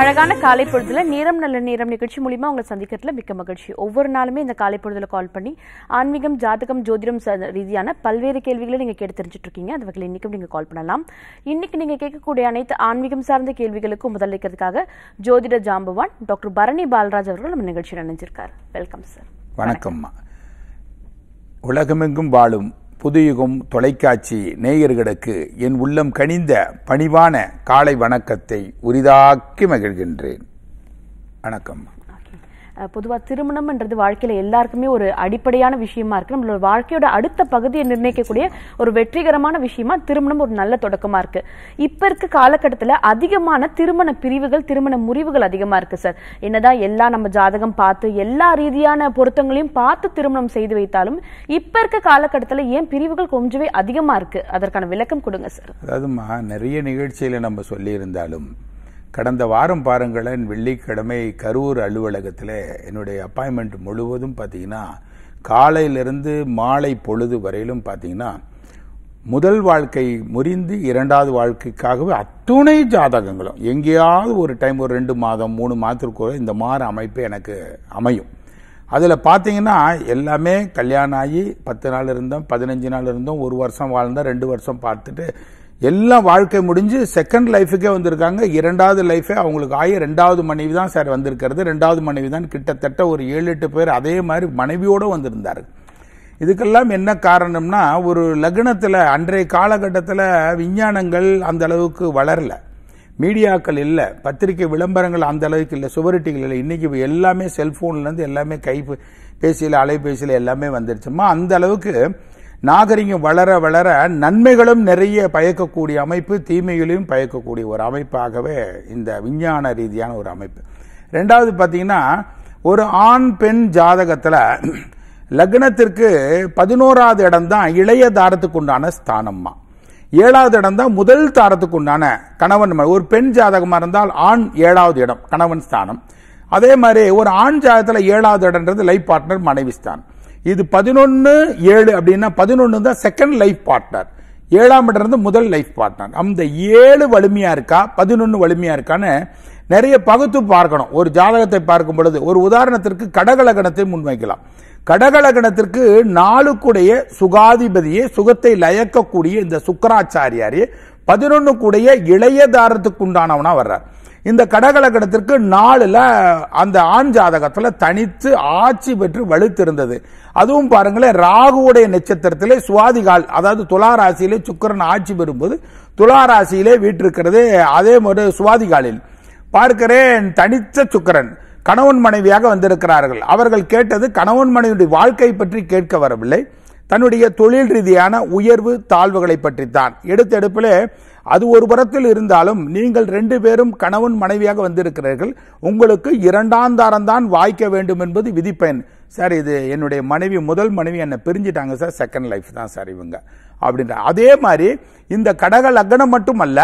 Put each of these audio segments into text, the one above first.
அழகான காலை பொழுதுல நேரம் நல்ல நேரம் நிகழ்ச்சி மூலிமா அவங்க சந்திக்கிறதுல மிக்க மகிழ்ச்சி ஒவ்வொரு நாளுமே இந்த காலை பொழுதுல கால் பண்ணி ஆன்மீகம் ஜாதகம் ஜோதிடம் ரீதியான பல்வேறு கேள்விகளை நீங்க கேட்டு தெரிஞ்சுட்டு இருக்கீங்க அந்த வகையில் இன்னைக்கும் நீங்க கால் பண்ணலாம் இன்னைக்கு நீங்க கேட்கக்கூடிய அனைத்து ஆன்மீகம் சார்ந்த கேள்விகளுக்கும் முதலளிக்கிறதுக்காக ஜோதிட ஜாம்பவான் டாக்டர் பரணி பாலராஜ் அவர்கள் நம்ம நிகழ்ச்சியில் இணைஞ்சிருக்காரு வெல்கம் சார் வணக்கம்மா உலகமெங்கும் வாழும் புதுயுகம் தொலைக்காட்சி நேயர்களுக்கு என் உள்ளம் கனிந்த பணிவான காலை வணக்கத்தை உரிதாக்கி மகிழ்கின்றேன் வணக்கம் பொதுவாக திருமணம்ன்றது வாழ்க்கையில் எல்லாருக்குமே ஒரு அடிப்படையான விஷயமா இருக்குது நம்மளோட வாழ்க்கையோட அடுத்த பகுதியை நிர்ணயிக்கக்கூடிய ஒரு வெற்றிகரமான விஷயமா திருமணம் ஒரு நல்ல தொடக்கமாக இருக்கு இப்போ இருக்க காலகட்டத்தில் அதிகமான திருமண பிரிவுகள் திருமண முறிவுகள் அதிகமாக இருக்குது சார் என்னதான் எல்லா நம்ம ஜாதகம் பார்த்து எல்லா ரீதியான பொருத்தங்களையும் பார்த்து திருமணம் செய்து வைத்தாலும் இப்போ இருக்க காலகட்டத்தில் ஏன் பிரிவுகள் கொஞ்சமே அதிகமாக இருக்குது அதற்கான விளக்கம் கொடுங்க சார் அதாவதுமா நிறைய நிகழ்ச்சியில் நம்ம சொல்லியிருந்தாலும் கடந்த வாரம் பாருங்களேன் வெள்ளிக்கிழமை கரூர் அலுவலகத்தில் என்னுடைய அப்பாயின்மெண்ட் முழுவதும் பார்த்தீங்கன்னா காலையிலிருந்து மாலை பொழுது வரையிலும் பார்த்தீங்கன்னா முதல் வாழ்க்கை முறிந்து இரண்டாவது வாழ்க்கைக்காகவே அத்துணை ஜாதகங்களும் எங்கேயாவது ஒரு டைம் ஒரு ரெண்டு மாதம் மூணு மாதத்திற்குள்ள இந்த மாதிரி அமைப்பு எனக்கு அமையும் அதில் பார்த்தீங்கன்னா எல்லாமே கல்யாணம் ஆகி பத்து நாள் இருந்தோம் பதினஞ்சு நாள் இருந்தோம் ஒரு வருஷம் வாழ்ந்தோம் ரெண்டு வருஷம் பார்த்துட்டு எல்லாம் வாழ்க்கை முடிஞ்சு செகண்ட் லைஃபுக்கே வந்திருக்காங்க இரண்டாவது லைஃபே அவங்களுக்கு ஆகி ரெண்டாவது மனைவி தான் சார் வந்திருக்கிறது ரெண்டாவது மனைவி தான் கிட்டத்தட்ட ஒரு ஏழு எட்டு பேர் அதே மாதிரி மனைவியோடு வந்திருந்தார் இதுக்கெல்லாம் என்ன காரணம்னா ஒரு லக்னத்தில் அன்றைய காலகட்டத்தில் விஞ்ஞானங்கள் அந்த அளவுக்கு வளரல மீடியாக்கள் இல்லை பத்திரிகை விளம்பரங்கள் அந்த அளவுக்கு இல்லை சுவரிட்டிகள் இல்லை இன்றைக்கி எல்லாமே செல்ஃபோன்லேருந்து எல்லாமே கை பேசியில் அலைபேசியில் எல்லாமே வந்துருச்சுமா அந்த அளவுக்கு நாகரிகம் வளர வளர நன்மைகளும் நிறைய பயக்கக்கூடிய அமைப்பு தீமைகளையும் பயக்கக்கூடிய ஒரு அமைப்பாகவே இந்த விஞ்ஞான ரீதியான ஒரு அமைப்பு ரெண்டாவது பார்த்தீங்கன்னா ஒரு ஆண் பெண் ஜாதகத்தில் லக்னத்திற்கு பதினோராவது இடம் தான் இளைய தாரத்துக்கு உண்டான ஸ்தானம்மா ஏழாவது இடம் தான் முதல் தாரத்துக்கு உண்டான கணவன் ஒரு பெண் ஜாதகமாக இருந்தால் ஆண் ஏழாவது இடம் கணவன் ஸ்தானம் அதே மாதிரி ஒரு ஆண் ஜாதகத்தில் ஏழாவது இடம்ன்றது லைஃப் பார்ட்னர் மனைவி ஸ்தானம் இது பதினொன்று ஏழு அப்படின்னா பதினொன்று தான் செகண்ட் லைஃப் பார்ட்னர் ஏழாம் இடம் இருந்து முதல் லைஃப் பார்ட்னர் அந்த ஏழு வலிமையாக இருக்கா பதினொன்று வலிமையாக இருக்கான்னு நிறைய பகுத்து பார்க்கணும் ஒரு ஜாதகத்தை பார்க்கும் பொழுது ஒரு உதாரணத்திற்கு கடகலகணத்தை முன்வைக்கலாம் கடகலகணத்திற்கு நாளுக்குடைய சுகாதிபதியே சுகத்தை லயக்கக்கூடிய இந்த சுக்கராச்சாரியாரே பதினொன்னு கூடிய இளையதாரத்துக்குண்டானவனா வர்றார் இந்த கடகலக்கணத்திற்கு நாளில் அந்த ஆண் ஜாதகத்தில் தனித்து ஆட்சி பெற்று வலுத்திருந்தது அதுவும் பாருங்களேன் ராகுவுடைய நட்சத்திரத்திலே சுவாதிகால் அதாவது துலா ராசியிலே சுக்கரன் ஆட்சி பெறும்போது துளாராசியிலே வீட்டிருக்கிறது அதே மாதிரி சுவாதிகாலில் பார்க்கிறேன் தனித்த சுக்கரன் கணவன் மனைவியாக வந்திருக்கிறார்கள் அவர்கள் கேட்டது கணவன் மனைவியுடைய வாழ்க்கை பற்றி கேட்க வரவில்லை தன்னுடைய தொழில் ரீதியான உயர்வு தாழ்வுகளை பற்றித்தான் எடுத்தெடுப்பில் அது ஒரு புறத்தில் இருந்தாலும் நீங்கள் ரெண்டு பேரும் கணவன் மனைவியாக வந்திருக்கிறீர்கள் உங்களுக்கு இரண்டாந்தாரம் தான் வாய்க்க வேண்டும் என்பது விதிப்பெண் சார் இது என்னுடைய மனைவி முதல் மனைவி என்னை பிரிஞ்சிட்டாங்க சார் செகண்ட் லைஃப் தான் சார் இவங்க அப்படின்ற அதே மாதிரி இந்த கடக லக்னம் மட்டுமல்ல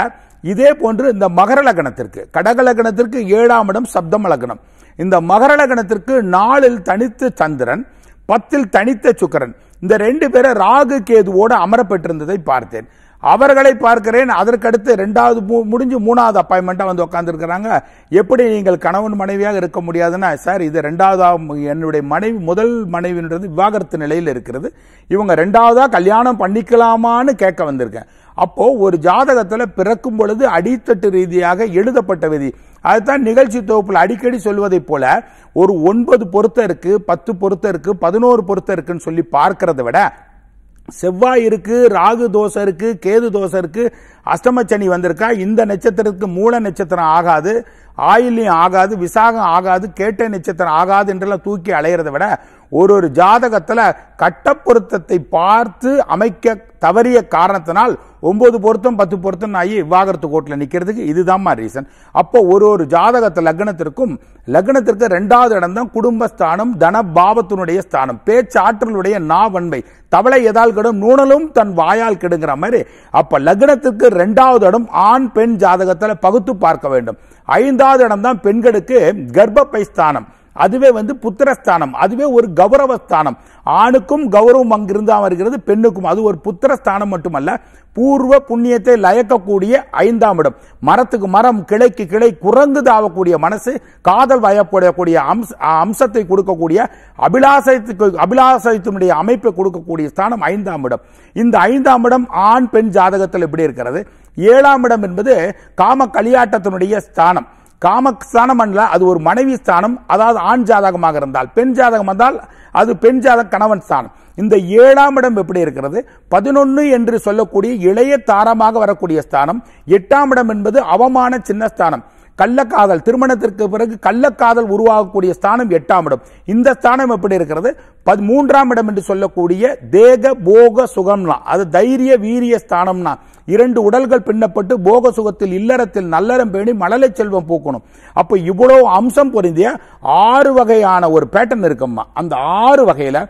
இதே போன்று இந்த மகர லக்னத்திற்கு கடக லக்னத்திற்கு ஏழாம் இடம் சப்தம் லக்னம் இந்த மகர லக்னத்திற்கு நாளில் தனித்து சந்திரன் பத்தில் தனித்த சுக்கரன் இந்த ரெண்டு பேரும் ராகு கேதுவோடு அமரப்பட்டிருந்ததை பார்த்தேன் அவர்களை பார்க்கிறேன் அதற்கடுத்து ரெண்டாவது முடிஞ்சு மூணாவது அப்பாயின்மெண்ட்டாக வந்து உட்காந்துருக்கிறாங்க எப்படி நீங்கள் கணவன் மனைவியாக இருக்க முடியாதுன்னா சார் இது ரெண்டாவதாக என்னுடைய மனைவி முதல் மனைவின்றது விவாகரத்து நிலையில் இருக்கிறது இவங்க ரெண்டாவதாக கல்யாணம் பண்ணிக்கலாமான்னு கேட்க வந்திருக்கேன் அப்போ ஒரு ஜாதகத்தில் பிறக்கும் பொழுது அடித்தட்டு ரீதியாக எழுதப்பட்ட விதி அதுதான் நிகழ்ச்சி தொகுப்பில் அடிக்கடி சொல்வதைப் போல ஒரு ஒன்பது பொருத்த இருக்கு பத்து பொருத்த இருக்கு பதினோரு பொருத்த இருக்குன்னு சொல்லி பார்க்கறத விட செவ்வாய் இருக்கு ராகு தோசை இருக்கு கேது தோசை இருக்கு அஷ்டமச்சனி வந்திருக்கா இந்த நட்சத்திரத்துக்கு மூல நட்சத்திரம் ஆகாது ஆயிலியம் ஆகாது விசாகம் ஆகாது கேட்ட நட்சத்திரம் ஆகாது என்றெல்லாம் தூக்கி அலையிறத விட ஒரு ஒரு ஜாதகத்தில் கட்ட பொருத்தத்தை பார்த்து அமைக்க தவறிய காரணத்தினால் ஒன்பது பொருத்தம் பத்து பொருத்தம் ஆகி விவாகரத்து கோட்டில் நிற்கிறதுக்கு இதுதான்மா ரீசன் அப்போ ஒரு ஒரு ஜாதகத்தை லக்னத்திற்கும் லக்னத்திற்கு ரெண்டாவது இடம் தான் குடும்பஸ்தானம் தனபாவத்தினுடைய ஸ்தானம் பேச்சாற்றலுடைய நாவன்மை தவளை எதால் கெடும் நூணலும் தன் வாயால் கெடுங்கிற மாதிரி அப்போ லக்னத்திற்கு ரெண்டாவது இடம் ஆண் பெண் ஜாதகத்தில் பகுத்து பார்க்க வேண்டும் ஐந்தாவது இடம் தான் பெண்களுக்கு கர்ப்பப்பை ஸ்தானம் அதுவே வந்து புத்திரஸ்தானம் அதுவே ஒரு கௌரவஸ்தானம் ஆணுக்கும் கௌரவம் அங்கிருந்தா வருகிறது பெண்ணுக்கும் அது ஒரு புத்திரஸ்தானம் மட்டுமல்ல பூர்வ புண்ணியத்தை லயக்கக்கூடிய ஐந்தாம் இடம் மரத்துக்கு மரம் கிளைக்கு கிளை குரங்கு தாவக்கூடிய மனசு காதல் வயப்படக்கூடிய அம்ச அம்சத்தை கொடுக்கக்கூடிய அபிலாசத்துக்கு அபிலாசத்தினுடைய அமைப்பை கொடுக்கக்கூடிய ஸ்தானம் ஐந்தாம் இடம் இந்த ஐந்தாம் இடம் ஆண் பெண் ஜாதகத்தில் எப்படி இருக்கிறது ஏழாம் இடம் என்பது காம கலியாட்டத்தினுடைய ஸ்தானம் காமஸ்தானம் அல்ல அது ஒரு மனைவி ஸ்தானம் அதாவது ஆண் ஜாதகமாக இருந்தால் பெண் ஜாதகம் வந்தால் அது பெண் ஜாதக கணவன் ஸ்தானம் இந்த ஏழாம் இடம் எப்படி இருக்கிறது பதினொன்று என்று சொல்லக்கூடிய இளைய தாரமாக வரக்கூடிய ஸ்தானம் எட்டாம் இடம் என்பது அவமான சின்ன ஸ்தானம் கள்ளக்காதல் திருமணத்திற்கு பிறகு கள்ளக்காதல் உருவாகக்கூடிய ஸ்தானம் எட்டாம் இடம் இந்த ஸ்தானம் எப்படி இருக்கிறது மூன்றாம் இடம் என்று சொல்லக்கூடிய தேக போக சுகம்னா அது தைரிய வீரிய ஸ்தானம்னா இரண்டு உடல்கள் பின்னப்பட்டு போக சுகத்தில் இல்லறத்தில் நல்லறம் பேணி மழலை செல்வம் பூக்கணும் அப்போ இவ்வளோ அம்சம் பொருந்திய ஆறு வகையான ஒரு பேட்டர்ன் இருக்கும்மா அந்த ஆறு வகையில்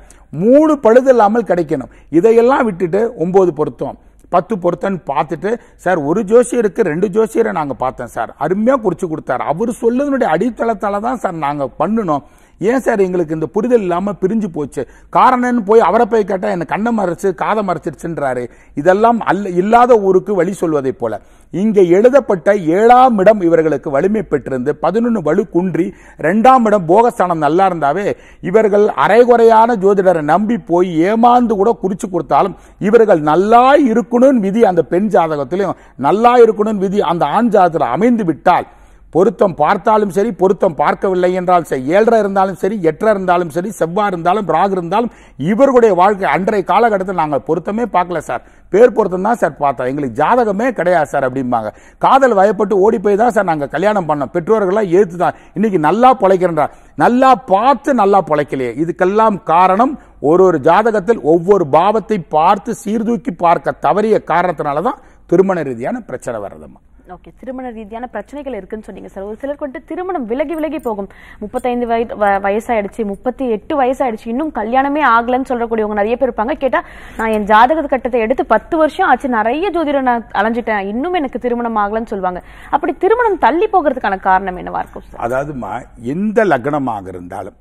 மூணு பழுது இல்லாமல் கிடைக்கணும் இதையெல்லாம் விட்டுட்டு ஒன்பது பொருத்தம் பத்து பொருத்தன்னு பார்த்துட்டு சார் ஒரு ஜோசியருக்கு ரெண்டு ஜோசியரை நாங்கள் பார்த்தோம் சார் அருமையாக குறித்து கொடுத்தாரு அவர் சொல்லுதனுடைய அடித்தளத்தால் தான் சார் நாங்கள் பண்ணணும் ஏன் சார் எங்களுக்கு இந்த புரிதல் இல்லாமல் பிரிஞ்சு போச்சு காரணம்னு போய் அவரை போய் கேட்டால் என்னை கண்ணை மறைச்சு காதை மறைச்சிருச்சுன்றாரு இதெல்லாம் அல்ல இல்லாத ஊருக்கு வழி சொல்வதைப் போல இங்கே எழுதப்பட்ட ஏழாம் இடம் இவர்களுக்கு வலிமை பெற்றிருந்து பதினொன்று வலு குன்றி ரெண்டாம் இடம் போகஸ்தானம் நல்லா இருந்தாவே இவர்கள் அரைகுறையான ஜோதிடரை நம்பி போய் ஏமாந்து கூட குறிச்சு கொடுத்தாலும் இவர்கள் நல்லா இருக்கணும்னு விதி அந்த பெண் ஜாதகத்திலையும் நல்லா இருக்கணும்னு விதி அந்த ஆண் ஜாதகத்தில் அமைந்து விட்டால் பொருத்தம் பார்த்தாலும் சரி பொருத்தம் பார்க்கவில்லை என்றால் சரி ஏழரை இருந்தாலும் சரி எட்டரை இருந்தாலும் சரி செவ்வாய் இருந்தாலும் ராகு இருந்தாலும் இவர்களுடைய வாழ்க்கை அன்றைய காலகட்டத்தில் நாங்கள் பொருத்தமே பார்க்கல சார் பேர் பொருத்தம் தான் சார் பார்த்தோம் எங்களுக்கு ஜாதகமே கிடையாது சார் அப்படிம்பாங்க காதல் வயப்பட்டு ஓடி போய் தான் சார் நாங்கள் கல்யாணம் பண்ணோம் பெற்றோர்கள்லாம் ஏற்று தான் இன்னைக்கு நல்லா பிழைக்கிறேன்றார் நல்லா பார்த்து நல்லா பிழைக்கலையே இதுக்கெல்லாம் காரணம் ஒரு ஒரு ஜாதகத்தில் ஒவ்வொரு பாவத்தை பார்த்து சீர்தூக்கி பார்க்க தவறிய காரணத்தினால தான் திருமண ரீதியான பிரச்சனை வர்றதுமா ஓகே திருமண ரீதியான பிரச்சனைகள் இருக்குன்னு சொன்னீங்க சார் ஒரு சிலர் வந்துட்டு திருமணம் விலகி விலகி போகும் முப்பத்தைந்து வயது வயசாயிடுச்சு முப்பத்தி எட்டு வயசாயிடுச்சு இன்னும் கல்யாணமே ஆகலன்னு சொல்லக்கூடியவங்க நிறைய பேர் இருப்பாங்க கேட்டா நான் என் ஜாதக கட்டத்தை எடுத்து பத்து வருஷம் ஆச்சு நிறைய ஜோதிடம் நான் அலைஞ்சிட்டேன் இன்னும் எனக்கு திருமணம் ஆகலன்னு சொல்லுவாங்க அப்படி திருமணம் தள்ளி போகிறதுக்கான காரணம் என்னவா இருக்கும் அதாவதுமா எந்த லக்னமாக இருந்தாலும்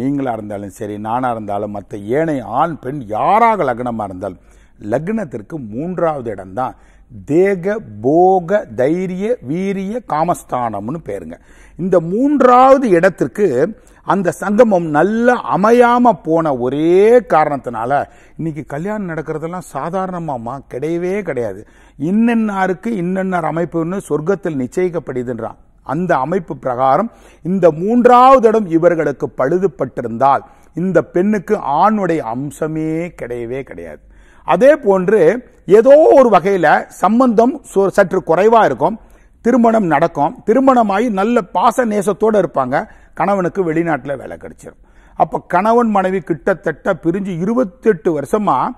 நீங்களாக இருந்தாலும் சரி நானாக இருந்தாலும் மற்ற ஏனைய ஆண் பெண் யாராக லக்னமாக இருந்தாலும் லக்னத்திற்கு மூன்றாவது இடம்தான் தேக போக தைரிய வீரிய காமஸ்தானம்னு பேருங்க இந்த மூன்றாவது இடத்திற்கு அந்த சங்கமம் நல்ல அமையாம போன ஒரே காரணத்தினால இன்னைக்கு கல்யாணம் நடக்கிறதெல்லாம் சாதாரணமாமா கிடையவே கிடையாது இன்னென்னாருக்கு இன்னென்னார் அமைப்புன்னு சொர்க்கத்தில் நிச்சயிக்கப்படுதுன்றான் அந்த அமைப்பு பிரகாரம் இந்த மூன்றாவது இடம் இவர்களுக்கு பழுதுபட்டிருந்தால் இந்த பெண்ணுக்கு ஆணுடைய அம்சமே கிடையவே கிடையாது அதே போன்று ஏதோ ஒரு வகையில் சம்பந்தம் சற்று குறைவாக இருக்கும் திருமணம் நடக்கும் திருமணமாகி நல்ல பாச நேசத்தோடு இருப்பாங்க கணவனுக்கு வெளிநாட்டில் வேலை கிடைச்சிடும் அப்போ கணவன் மனைவி கிட்டத்தட்ட பிரிஞ்சு இருபத்தெட்டு வருஷமாக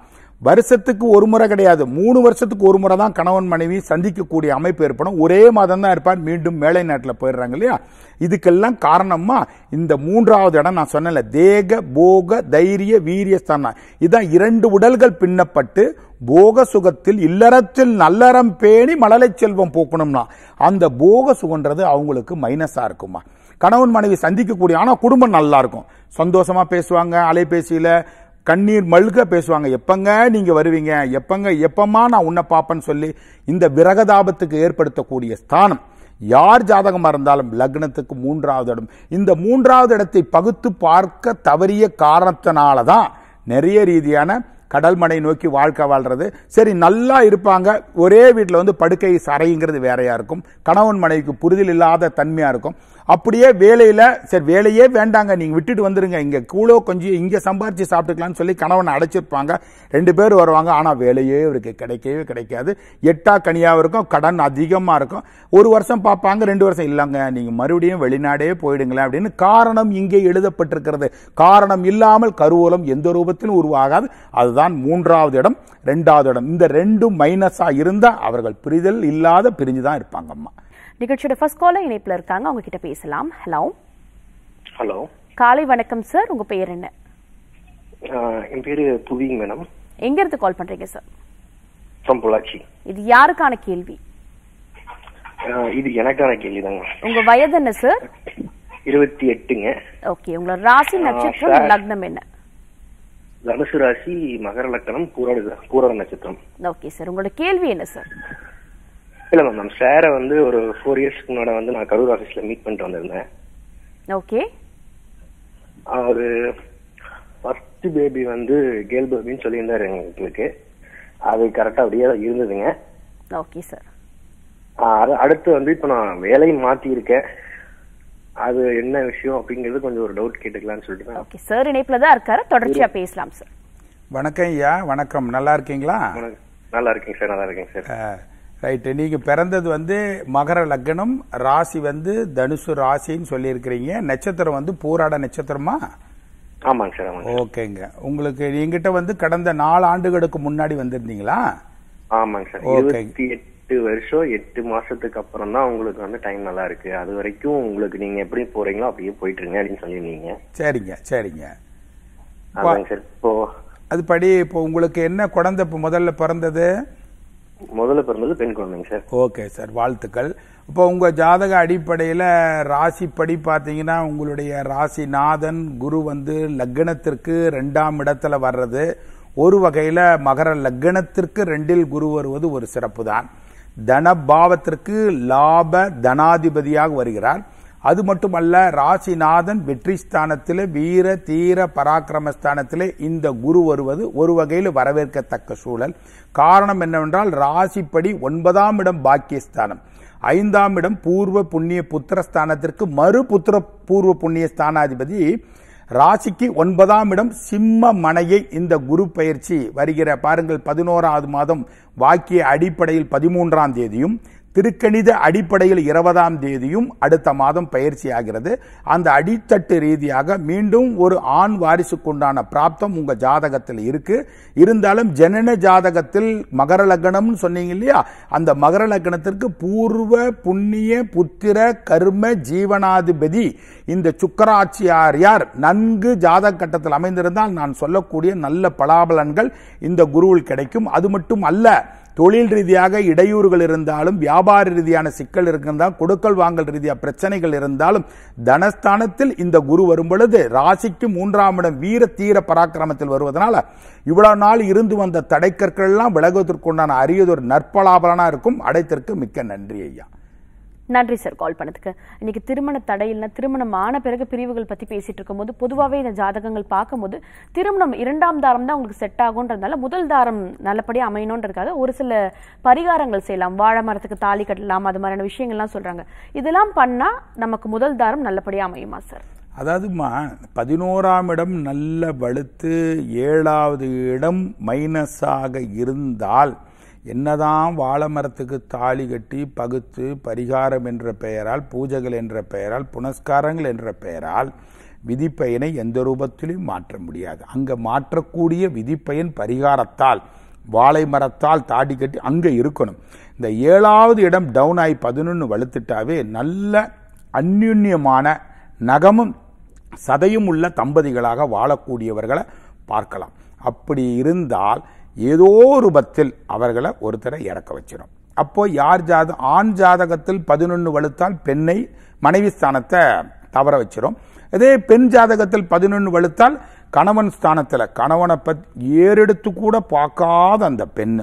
வருஷத்துக்கு ஒரு முறை கிடையாது மூணு வருஷத்துக்கு ஒரு முறை தான் கணவன் மனைவி சந்திக்கக்கூடிய அமைப்பு ஏற்படும் ஒரே மாதம் தான் இருப்பார் மீண்டும் மேலை நாட்டில் போயிடுறாங்க இல்லையா இதுக்கெல்லாம் காரணமா இந்த மூன்றாவது இடம் நான் சொன்னல தேக போக தைரிய வீரியஸ்தானம் இதான் இரண்டு உடல்கள் பின்னப்பட்டு போக சுகத்தில் இல்லறத்தில் நல்லறம் பேணி மலலை செல்வம் போக்கணும்னா அந்த போக சுகன்றது அவங்களுக்கு மைனஸாக இருக்குமா கணவன் மனைவி சந்திக்கக்கூடிய ஆனால் குடும்பம் நல்லா இருக்கும் சந்தோஷமாக பேசுவாங்க அலைபேசியில் கண்ணீர் மல்க பேசுவாங்க எப்பங்க நீங்க வருவீங்க எப்பங்க எப்பமா நான் உன்னை பார்ப்பேன்னு சொல்லி இந்த விரகதாபத்துக்கு ஏற்படுத்தக்கூடிய ஸ்தானம் யார் ஜாதகமாக இருந்தாலும் லக்னத்துக்கு மூன்றாவது இடம் இந்த மூன்றாவது இடத்தை பகுத்து பார்க்க தவறிய காரணத்தினால தான் நிறைய ரீதியான கடல்மனை நோக்கி வாழ்க்கை வாழ்றது சரி நல்லா இருப்பாங்க ஒரே வீட்டில் வந்து படுக்கை சரைங்கிறது வேறையா இருக்கும் கணவன் மனைவிக்கு புரிதல் இல்லாத தன்மையாக இருக்கும் அப்படியே வேலையில் சரி வேலையே வேண்டாங்க நீங்கள் விட்டுட்டு வந்துடுங்க இங்கே கூலோ கொஞ்சம் இங்கே சம்பாரிச்சு சாப்பிட்டுக்கலான்னு சொல்லி கணவனை அடைச்சிருப்பாங்க ரெண்டு பேர் வருவாங்க ஆனால் வேலையே இவருக்கு கிடைக்கவே கிடைக்காது எட்டா கனியா இருக்கும் கடன் அதிகமாக இருக்கும் ஒரு வருஷம் பார்ப்பாங்க ரெண்டு வருஷம் இல்லைங்க நீங்கள் மறுபடியும் வெளிநாடே போயிடுங்களேன் அப்படின்னு காரணம் இங்கே எழுதப்பட்டிருக்கிறது காரணம் இல்லாமல் கருவூலம் எந்த ரூபத்திலும் உருவாகாது அதுதான் மூன்றாவது இடம் ரெண்டாவது இடம் இந்த ரெண்டும் மைனஸாக இருந்தால் அவர்கள் பிரிதல் இல்லாத பிரிஞ்சு தான் இருப்பாங்கம்மா நிகழ்ச்சியோட ஃபர்ஸ்ட் கால இணைப்பில் இருக்காங்க அவங்க கிட்ட பேசலாம் ஹலோ ஹலோ காலை வணக்கம் சார் உங்க பேர் என்ன என் பேரு புவிங் மேடம் எங்க இருந்து கால் பண்றீங்க சார் ஃப்ரம் இது யாருக்கான கேள்வி இது எனக்கான கேள்வி தாங்க உங்க வயது என்ன சார் இருபத்தி எட்டுங்க ஓகே உங்க ராசி நட்சத்திரம் லக்னம் என்ன தனுசு ராசி மகர லக்னம் பூராட பூராட நட்சத்திரம் ஓகே சார் உங்களோட கேள்வி என்ன சார் இல்ல மேம் மேம் சாரை வந்து ஒரு ஃபோர் இயர்ஸ்க்கு முன்னாடி வந்து நான் கரூர் ஆஃபீஸ்ல மீட் பண்ணிட்டு வந்திருந்தேன் ஓகே அவர் ஃபர்ஸ்ட் பேபி வந்து கேர்ள் பேபின்னு சொல்லியிருந்தாரு எங்களுக்கு அது கரெக்டாக அப்படியே தான் இருந்ததுங்க ஓகே சார் அடுத்து வந்து இப்போ நான் வேலையை மாற்றியிருக்கேன் அது என்ன விஷயம் அப்படிங்கிறது கொஞ்சம் ஒரு டவுட் கேட்டுக்கலாம்னு சொல்லிட்டு ஓகே சார் இணைப்பில் தான் இருக்காரு தொடர்ச்சியாக பேசலாம் சார் வணக்கம் ஐயா வணக்கம் நல்லா இருக்கீங்களா நல்லா இருக்கீங்க சார் நல்லா இருக்கீங்க சார் ரைட்டு நீங்கள் பிறந்தது வந்து மகர லக்னம் ராசி வந்து தனுசு ராசின்னு சொல்லியிருக்கிறீங்க நட்சத்திரம் வந்து போராட நட்சத்திரமா ஆமாங்க சார் ஆமாங்க ஓகேங்க உங்களுக்கு எங்கிட்ட வந்து கடந்த நாலு ஆண்டுகளுக்கு முன்னாடி வந்திருந்தீங்களா ஆமாங்க சார் இருபத்தி எட்டு வருஷம் எட்டு மாசத்துக்கு அப்புறம் தான் உங்களுக்கு வந்து டைம் நல்லா இருக்கு அது வரைக்கும் உங்களுக்கு நீங்க எப்படி போறீங்களோ அப்படியே போயிட்டு இருங்க அப்படின்னு சொல்லியிருந்தீங்க சரிங்க சரிங்க ஆமாங்க சார் இப்போ அதுபடி இப்போ உங்களுக்கு என்ன குழந்தை இப்போ முதல்ல பிறந்தது முதல்ல பிறந்தது பெண் குழந்தைங்க சார் ஓகே சார் வாழ்த்துக்கள் இப்போ உங்க ஜாதக அடிப்படையில் ராசிப்படி பார்த்தீங்கன்னா உங்களுடைய ராசிநாதன் குரு வந்து லக்னத்திற்கு ரெண்டாம் இடத்துல வர்றது ஒரு வகையில் மகர லக்னத்திற்கு ரெண்டில் குரு வருவது ஒரு சிறப்பு தான் தன பாவத்திற்கு லாப தனாதிபதியாக வருகிறார் அது மட்டுமல்ல ராசிநாதன் வெற்றி ஸ்தானத்தில் வீர தீர பராக்கிரம ஸ்தானத்தில் இந்த குரு வருவது ஒரு வகையில் வரவேற்கத்தக்க சூழல் காரணம் என்னவென்றால் ராசிப்படி ஒன்பதாம் இடம் பாக்கியஸ்தானம் ஐந்தாம் இடம் பூர்வ புண்ணிய புத்திர ஸ்தானத்திற்கு மறு புத்திர பூர்வ புண்ணிய ஸ்தானாதிபதி ராசிக்கு ஒன்பதாம் இடம் சிம்ம மனையை இந்த குரு பயிற்சி வருகிற பாருங்கள் பதினோராவது மாதம் வாக்கிய அடிப்படையில் பதிமூன்றாம் தேதியும் திருக்கணித அடிப்படையில் இருபதாம் தேதியும் அடுத்த மாதம் பயிற்சி ஆகிறது அந்த அடித்தட்டு ரீதியாக மீண்டும் ஒரு ஆண் வாரிசுக்குண்டான பிராப்தம் உங்கள் ஜாதகத்தில் இருக்கு இருந்தாலும் ஜனன ஜாதகத்தில் மகர லக்னம்னு சொன்னீங்க இல்லையா அந்த மகர லக்னத்திற்கு பூர்வ புண்ணிய புத்திர கர்ம ஜீவனாதிபதி இந்த சுக்கராட்சியாரியார் நன்கு ஜாதக கட்டத்தில் அமைந்திருந்தால் நான் சொல்லக்கூடிய நல்ல பலாபலன்கள் இந்த குருவில் கிடைக்கும் அது மட்டும் அல்ல தொழில் ரீதியாக இடையூறுகள் இருந்தாலும் வியாபார ரீதியான சிக்கல் இருந்தால் கொடுக்கல் வாங்கல் ரீதியாக பிரச்சனைகள் இருந்தாலும் தனஸ்தானத்தில் இந்த குரு வரும் பொழுது ராசிக்கு மூன்றாம் இடம் வீர தீர பராக்கிரமத்தில் வருவதனால இவ்வளவு நாள் இருந்து வந்த தடைக்கற்கள் எல்லாம் விலகுவதற்குண்டான அரியதொரு நற்பலாபலனாக இருக்கும் அடைத்திற்கு மிக்க நன்றி ஐயா நன்றி சார் கால் பண்ணதுக்கு இன்னைக்கு திருமண தடையில்னா திருமணம் ஆன பிறகு பிரிவுகள் பற்றி பேசிகிட்டு இருக்கும்போது பொதுவாகவே இந்த ஜாதகங்கள் பார்க்கும்போது திருமணம் இரண்டாம் தாரம் தான் உங்களுக்கு செட் ஆகுன்றதுனால முதல் தாரம் நல்லபடியாக அமையணுன்றதுக்காக ஒரு சில பரிகாரங்கள் செய்யலாம் வாழை மரத்துக்கு தாலி கட்டலாம் அது மாதிரியான விஷயங்கள்லாம் சொல்கிறாங்க இதெல்லாம் பண்ணால் நமக்கு முதல் தாரம் நல்லபடியாக அமையுமா சார் அதாவதுமா பதினோராம் இடம் நல்ல வலுத்து ஏழாவது இடம் மைனஸாக இருந்தால் என்னதான் வாழ மரத்துக்கு தாலி கட்டி பகுத்து பரிகாரம் என்ற பெயரால் பூஜைகள் என்ற பெயரால் புனஸ்காரங்கள் என்ற பெயரால் விதிப்பயனை எந்த ரூபத்திலும் மாற்ற முடியாது அங்கே மாற்றக்கூடிய விதிப்பயன் பரிகாரத்தால் வாழை மரத்தால் தாடி கட்டி அங்கே இருக்கணும் இந்த ஏழாவது இடம் டவுன் ஆகி பதினொன்று வலுத்துட்டாவே நல்ல அந்யுன்யமான நகமும் சதையும் உள்ள தம்பதிகளாக வாழக்கூடியவர்களை பார்க்கலாம் அப்படி இருந்தால் ஏதோ ஒரு பத்தில் அவர்களை ஒருத்தரை இறக்க வச்சிடும் அப்போ யார் ஜாத ஆண் ஜாதகத்தில் பதினொன்று வலுத்தால் பெண்ணை மனைவி ஸ்தானத்தை தவற வச்சிடும் அதே பெண் ஜாதகத்தில் பதினொன்று வலுத்தால் கணவன் ஸ்தானத்தில் கணவனை பத் ஏறெடுத்து கூட பார்க்காத அந்த பெண்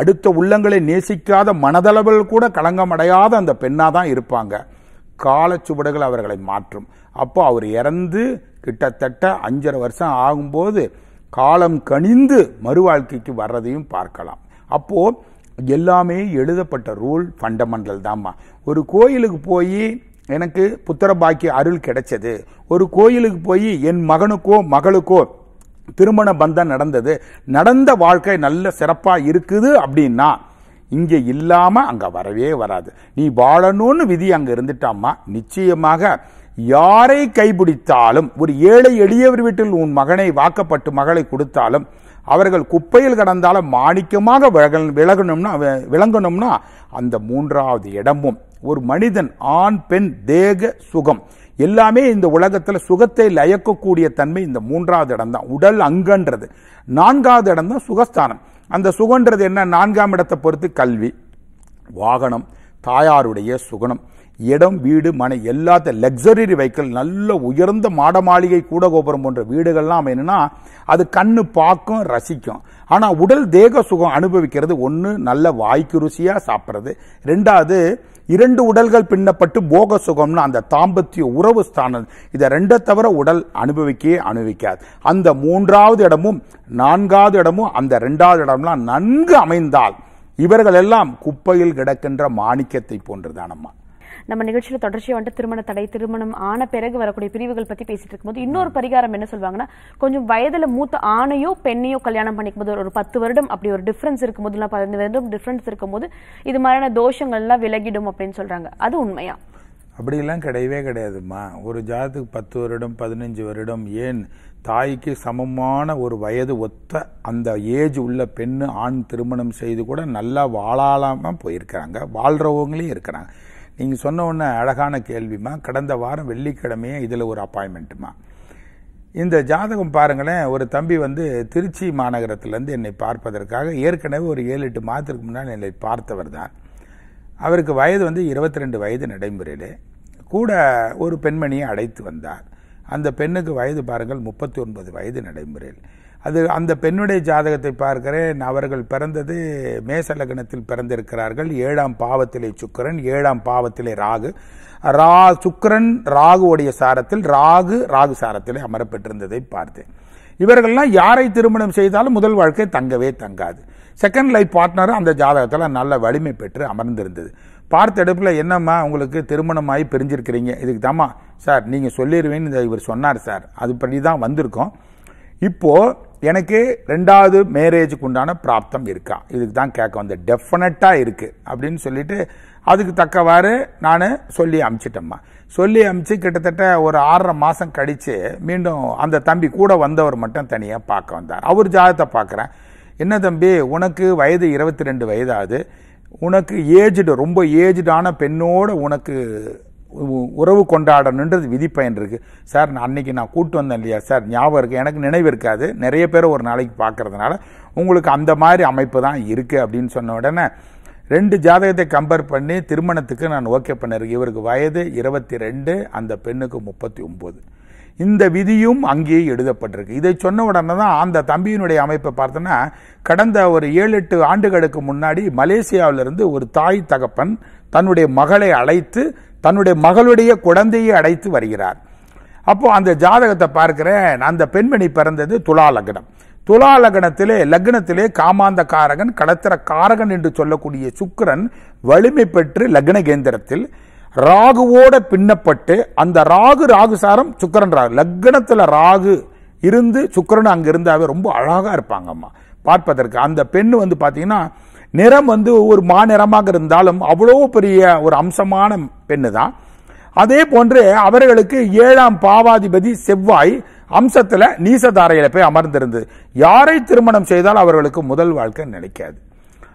அடுத்த உள்ளங்களை நேசிக்காத மனதளவில் கூட களங்கமடையாத அந்த பெண்ணாக தான் இருப்பாங்க காலச்சுவடுகள் அவர்களை மாற்றும் அப்போ அவர் இறந்து கிட்டத்தட்ட அஞ்சரை வருஷம் ஆகும்போது காலம் கனிந்து மறுவாழ்க்கைக்கு வர்றதையும் பார்க்கலாம் அப்போது எல்லாமே எழுதப்பட்ட ரூல் ஃபண்டமெண்டல் தான்மா ஒரு கோயிலுக்கு போய் எனக்கு புத்திர பாக்கிய அருள் கிடைச்சது ஒரு கோயிலுக்கு போய் என் மகனுக்கோ மகளுக்கோ திருமண பந்தம் நடந்தது நடந்த வாழ்க்கை நல்ல சிறப்பாக இருக்குது அப்படின்னா இங்கே இல்லாமல் அங்கே வரவே வராது நீ வாழணும்னு விதி அங்கே இருந்துட்டாம்மா நிச்சயமாக யாரை கைபிடித்தாலும் ஒரு ஏழை எளியவர் வீட்டில் உன் மகனை வாக்கப்பட்டு மகளை கொடுத்தாலும் அவர்கள் குப்பையில் கடந்தாலும் மாணிக்கமாக விலகணும்னா விளங்கணும்னா அந்த மூன்றாவது இடமும் ஒரு மனிதன் ஆண் பெண் தேக சுகம் எல்லாமே இந்த உலகத்தில் சுகத்தை லயக்கக்கூடிய தன்மை இந்த மூன்றாவது இடம் தான் உடல் அங்கன்றது நான்காவது இடம் தான் சுகஸ்தானம் அந்த சுகன்றது என்ன நான்காம் இடத்தை பொறுத்து கல்வி வாகனம் தாயாருடைய சுகணம் இடம் வீடு மனை எல்லாத்த லக்ஸரி வெஹிக்கிள் நல்ல உயர்ந்த மாட மாளிகை கூட கோபுரம் போன்ற வீடுகள்லாம் என்னன்னா அது கண்ணு பார்க்கும் ரசிக்கும் ஆனால் உடல் தேக சுகம் அனுபவிக்கிறது ஒன்று நல்ல வாய்க்கு ருசியாக சாப்பிட்றது ரெண்டாவது இரண்டு உடல்கள் பின்னப்பட்டு போக சுகம்னு அந்த தாம்பத்திய உறவு ஸ்தானம் இதை ரெண்டை தவிர உடல் அனுபவிக்கவே அனுபவிக்காது அந்த மூன்றாவது இடமும் நான்காவது இடமும் அந்த ரெண்டாவது இடம்லாம் நன்கு அமைந்தால் இவர்கள் எல்லாம் குப்பையில் கிடக்கின்ற மாணிக்கத்தை போன்றதானம்மா நம்ம நிகழ்ச்சியில் தொடர்ச்சியாக வந்துட்டு திருமண தடை திருமணம் ஆன பிறகு வரக்கூடிய பிரிவுகள் பற்றி பேசிட்டு இருக்கும்போது இன்னொரு பரிகாரம் என்ன சொல்லுவாங்கன்னா கொஞ்சம் வயதில் மூத்த ஆணையோ பெண்ணையோ கல்யாணம் பண்ணிக்கும்போது ஒரு பத்து வருடம் அப்படி ஒரு டிஃப்ரென்ஸ் இருக்கும்போது இல்லை பதினஞ்சு வருடம் டிஃப்ரென்ஸ் இருக்கும்போது இது மாதிரியான தோஷங்கள்லாம் விலகிடும் அப்படின்னு சொல்கிறாங்க அது உண்மையா அப்படிலாம் கிடையவே கிடையாதுமா ஒரு ஜாதத்துக்கு பத்து வருடம் பதினஞ்சு வருடம் ஏன் தாய்க்கு சமமான ஒரு வயது ஒத்த அந்த ஏஜ் உள்ள பெண்ணு ஆண் திருமணம் செய்து கூட நல்லா வாழாலாமல் போயிருக்கிறாங்க வாழ்கிறவங்களையும் இருக்கிறாங்க நீங்கள் சொன்ன உடனே அழகான கேள்விமா கடந்த வாரம் வெள்ளிக்கிழமையே இதில் ஒரு அப்பாயின்மெண்ட்டுமா இந்த ஜாதகம் பாருங்களேன் ஒரு தம்பி வந்து திருச்சி மாநகரத்திலேருந்து என்னை பார்ப்பதற்காக ஏற்கனவே ஒரு ஏழு எட்டு மாதத்துக்கு முன்னால் என்னை பார்த்தவர் தான் அவருக்கு வயது வந்து இருபத்தி ரெண்டு வயது நடைமுறையில் கூட ஒரு பெண்மணியை அழைத்து வந்தார் அந்த பெண்ணுக்கு வயது பாருங்கள் முப்பத்தி ஒன்பது வயது நடைமுறையில் அது அந்த பெண்ணுடைய ஜாதகத்தை பார்க்கிறேன் அவர்கள் பிறந்தது மேச லக்னத்தில் பிறந்திருக்கிறார்கள் ஏழாம் பாவத்திலே சுக்கரன் ஏழாம் பாவத்திலே ராகு ரா சுக்கரன் ராகுவுடைய சாரத்தில் ராகு ராகு சாரத்திலே அமரப்பட்டிருந்ததை பார்த்தேன் இவர்கள்லாம் யாரை திருமணம் செய்தாலும் முதல் வாழ்க்கை தங்கவே தங்காது செகண்ட் லைஃப் பார்ட்னரும் அந்த ஜாதகத்தில் நல்ல வலிமை பெற்று அமர்ந்திருந்தது பார்த்த எடுப்பில் என்னம்மா உங்களுக்கு திருமணமாகி பிரிஞ்சிருக்கிறீங்க இதுக்கு தாம்மா சார் நீங்கள் சொல்லிடுவேன்னு இவர் சொன்னார் சார் அதுபடி தான் வந்திருக்கோம் இப்போது எனக்கு ரெண்டாவது மேரேஜுக்கு உண்டான பிராப்தம் இருக்கா இதுக்கு தான் கேட்க வந்த டெஃபினட்டாக இருக்குது அப்படின்னு சொல்லிட்டு அதுக்கு தக்கவாறு நான் சொல்லி அமுச்சிட்டேம்மா சொல்லி அமுச்சு கிட்டத்தட்ட ஒரு ஆறரை மாதம் கழித்து மீண்டும் அந்த தம்பி கூட வந்தவர் மட்டும் தனியாக பார்க்க வந்தார் அவர் ஜாதத்தை பார்க்குறேன் என்ன தம்பி உனக்கு வயது இருபத்தி ரெண்டு வயதாகுது உனக்கு ஏஜ்டு ரொம்ப ஏஜ்டான பெண்ணோடு உனக்கு உறவு கொண்டாடணுன்றது விதிப்பயன் இருக்குது சார் நான் அன்றைக்கி நான் கூட்டு வந்தேன் இல்லையா சார் ஞாபகம் இருக்குது எனக்கு நினைவு இருக்காது நிறைய பேர் ஒரு நாளைக்கு பார்க்குறதுனால உங்களுக்கு அந்த மாதிரி அமைப்பு தான் இருக்குது அப்படின்னு சொன்ன உடனே ரெண்டு ஜாதகத்தை கம்பேர் பண்ணி திருமணத்துக்கு நான் ஓகே பண்ணிருக்கேன் இவருக்கு வயது இருபத்தி ரெண்டு அந்த பெண்ணுக்கு முப்பத்தி ஒம்பது இந்த விதியும் அங்கேயே எழுதப்பட்டிருக்கு இதை சொன்ன உடனே தான் அந்த தம்பியினுடைய அமைப்பை பார்த்தோன்னா கடந்த ஒரு ஏழு எட்டு ஆண்டுகளுக்கு முன்னாடி மலேசியாவிலிருந்து ஒரு தாய் தகப்பன் தன்னுடைய மகளை அழைத்து தன்னுடைய மகளுடைய குழந்தையை அடைத்து வருகிறார் அப்போது அந்த ஜாதகத்தை பார்க்கிறேன் அந்த பெண்மணி பிறந்தது துலா லக்னம் துலா லக்னத்திலே லக்னத்திலே காமாந்த காரகன் கடத்திர காரகன் என்று சொல்லக்கூடிய சுக்கரன் வலிமை பெற்று லக்ன கேந்திரத்தில் ராகுவோட பின்னப்பட்டு அந்த ராகு ராகுசாரம் சுக்கரன் ராகு லக்னத்தில் ராகு இருந்து சுக்கரன் அங்கே இருந்தாவே ரொம்ப அழகாக இருப்பாங்கம்மா பார்ப்பதற்கு அந்த பெண் வந்து பார்த்தீங்கன்னா நிறம் வந்து ஒரு மாநிறமாக இருந்தாலும் அவ்வளோ பெரிய ஒரு அம்சமான பெண்ணு தான் அதே போன்று அவர்களுக்கு ஏழாம் பாவாதிபதி செவ்வாய் அம்சத்தில் நீசதாரையில் போய் அமர்ந்திருந்தது யாரை திருமணம் செய்தால் அவர்களுக்கு முதல் வாழ்க்கை நினைக்காது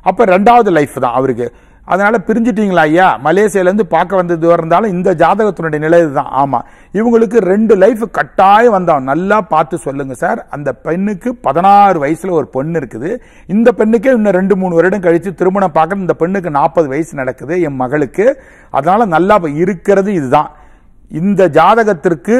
அப்போ ரெண்டாவது லைஃப் தான் அவருக்கு அதனால் பிரிஞ்சிட்டிங்களா ஐயா மலேசியாலேருந்து பார்க்க வந்தது இருந்தாலும் இந்த ஜாதகத்தினுடைய நிலை இதுதான் ஆமாம் இவங்களுக்கு ரெண்டு லைஃப் கட்டாயம் வந்தோம் நல்லா பார்த்து சொல்லுங்கள் சார் அந்த பெண்ணுக்கு பதினாறு வயசில் ஒரு பெண் இருக்குது இந்த பெண்ணுக்கே இன்னும் ரெண்டு மூணு வருடம் கழித்து திருமணம் பார்க்குற இந்த பெண்ணுக்கு நாற்பது வயசு நடக்குது என் மகளுக்கு அதனால் நல்லா இருக்கிறது இதுதான் இந்த ஜாதகத்திற்கு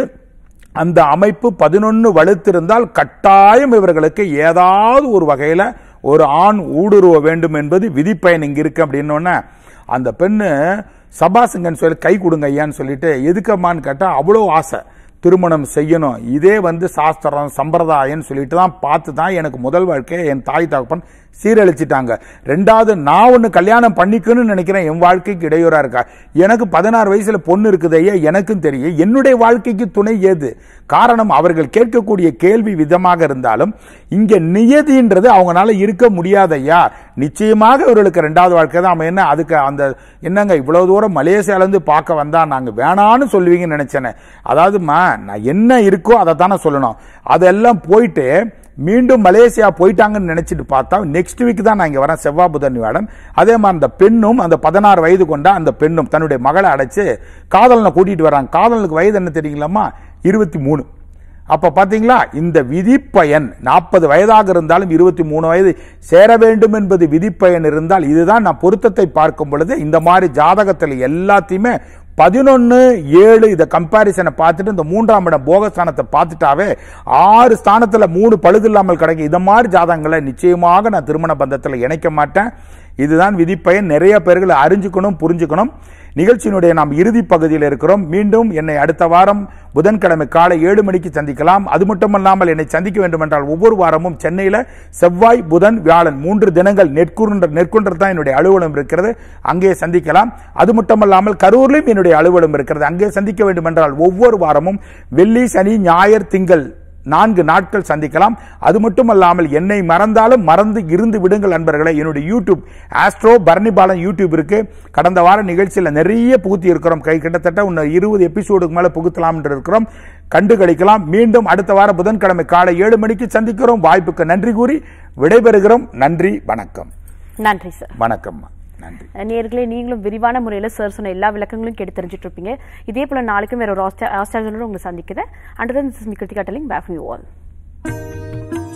அந்த அமைப்பு பதினொன்று வலுத்திருந்தால் கட்டாயம் இவர்களுக்கு ஏதாவது ஒரு வகையில் ஒரு ஆண் ஊடுருவ வேண்டும் என்பது விதிப்பயன் இங்கே இருக்கு அப்படின்னு அந்த பெண்ணு சபாசுங்கன்னு சொல்லி கை கொடுங்க ஐயான்னு சொல்லிட்டு எதுக்கம்மான்னு கேட்டால் அவ்வளோ ஆசை திருமணம் செய்யணும் இதே வந்து சாஸ்திரம் சம்பிரதாயம்னு சொல்லிட்டு தான் பார்த்து தான் எனக்கு முதல் வாழ்க்கையை என் தாய் தகப்பன் சீரழிச்சிட்டாங்க ரெண்டாவது நான் ஒன்று கல்யாணம் பண்ணிக்கணும்னு நினைக்கிறேன் என் வாழ்க்கைக்கு இடையூறாக இருக்கா எனக்கு பதினாறு வயசில் பொண்ணு இருக்குது ஐயா எனக்கும் தெரியும் என்னுடைய வாழ்க்கைக்கு துணை ஏது காரணம் அவர்கள் கேட்கக்கூடிய கேள்வி விதமாக இருந்தாலும் இங்கே நியதின்றது அவங்களால இருக்க முடியாது ஐயா நிச்சயமாக இவர்களுக்கு ரெண்டாவது வாழ்க்கை தான் அவன் என்ன அதுக்கு அந்த என்னங்க இவ்வளோ தூரம் மலேசியாலேருந்து பார்க்க வந்தால் நாங்கள் வேணான்னு சொல்லுவீங்கன்னு நினச்சேனே அதாவதுமா நான் என்ன இருக்கோ அதை தானே சொல்லணும் அதெல்லாம் போயிட்டு மீண்டும் மலேசியா போயிட்டாங்கன்னு நினைச்சிட்டு பார்த்தா நெக்ஸ்ட் வீக் தான் நான் இங்க வரேன் செவ்வா புதன் வேடம் அதே மாதிரி அந்த பெண்ணும் அந்த பதினாறு வயது கொண்ட அந்த பெண்ணும் தன்னுடைய மகளை அடைச்சு காதலனை கூட்டிகிட்டு வராங்க காதலனுக்கு வயது என்ன தெரியுங்களாம்மா இருபத்தி மூணு அப்போ பார்த்தீங்களா இந்த விதிப்பயன் நாற்பது வயதாக இருந்தாலும் இருபத்தி மூணு வயது சேர வேண்டும் என்பது விதிப்பயன் இருந்தால் இதுதான் நான் பொருத்தத்தை பார்க்கும் பொழுது இந்த மாதிரி ஜாதகத்தில் எல்லாத்தையுமே பதினொன்று ஏழு இதை கம்பாரிசனை பார்த்துட்டு இந்த மூன்றாம் இடம் போக ஸ்தானத்தை பார்த்துட்டாவே ஆறு ஸ்தானத்தில் மூணு பழுது இல்லாமல் கிடைக்கும் இதை மாதிரி ஜாதகங்களை நிச்சயமாக நான் திருமண பந்தத்தில் இணைக்க மாட்டேன் இதுதான் விதிப்பயன் நிறைய பேர்கள் அறிஞ்சுக்கணும் புரிஞ்சுக்கணும் நிகழ்ச்சியினுடைய நாம் இறுதி பகுதியில் இருக்கிறோம் மீண்டும் என்னை அடுத்த வாரம் புதன்கிழமை காலை ஏழு மணிக்கு சந்திக்கலாம் அது மட்டுமல்லாமல் என்னை சந்திக்க வேண்டும் என்றால் ஒவ்வொரு வாரமும் சென்னையில் செவ்வாய் புதன் வியாழன் மூன்று தினங்கள் நெற்குன்ற நெற்குன்றது தான் என்னுடைய அலுவலகம் இருக்கிறது அங்கே சந்திக்கலாம் அது மட்டுமல்லாமல் கரூர்லையும் என்னுடைய அலுவலகம் இருக்கிறது அங்கே சந்திக்க வேண்டும் என்றால் ஒவ்வொரு வாரமும் வெள்ளி சனி ஞாயிறு திங்கள் நான்கு நாட்கள் சந்திக்கலாம் அது மட்டுமல்லாமல் என்னை மறந்தாலும் மறந்து இருந்து விடுங்கள் நண்பர்களே என்னுடைய யூடியூப் ஆஸ்ட்ரோ பரணிபாலன் யூடியூப் இருக்கு கடந்த வார நிகழ்ச்சியில் நிறைய புகுத்தி இருக்கிறோம் கை கிட்டத்தட்ட இன்னும் இருபது எபிசோடுக்கு மேலே புகுத்தலாம் என்று இருக்கிறோம் கண்டு கழிக்கலாம் மீண்டும் அடுத்த வார புதன்கிழமை காலை ஏழு மணிக்கு சந்திக்கிறோம் வாய்ப்புக்கு நன்றி கூறி விடைபெறுகிறோம் நன்றி வணக்கம் நன்றி சார் வணக்கம்மா நேர்களே நீங்களும் விரிவான முறையில் சார் சொன்ன எல்லா விளக்கங்களும் கேட்டு தெரிஞ்சுட்டு இருப்பீங்க இதே போல நாளைக்கும் வேற ஒரு ஆஸ்டாஜனோட உங்களை சந்திக்கிறேன் until then miss me Kiruthika telling back you all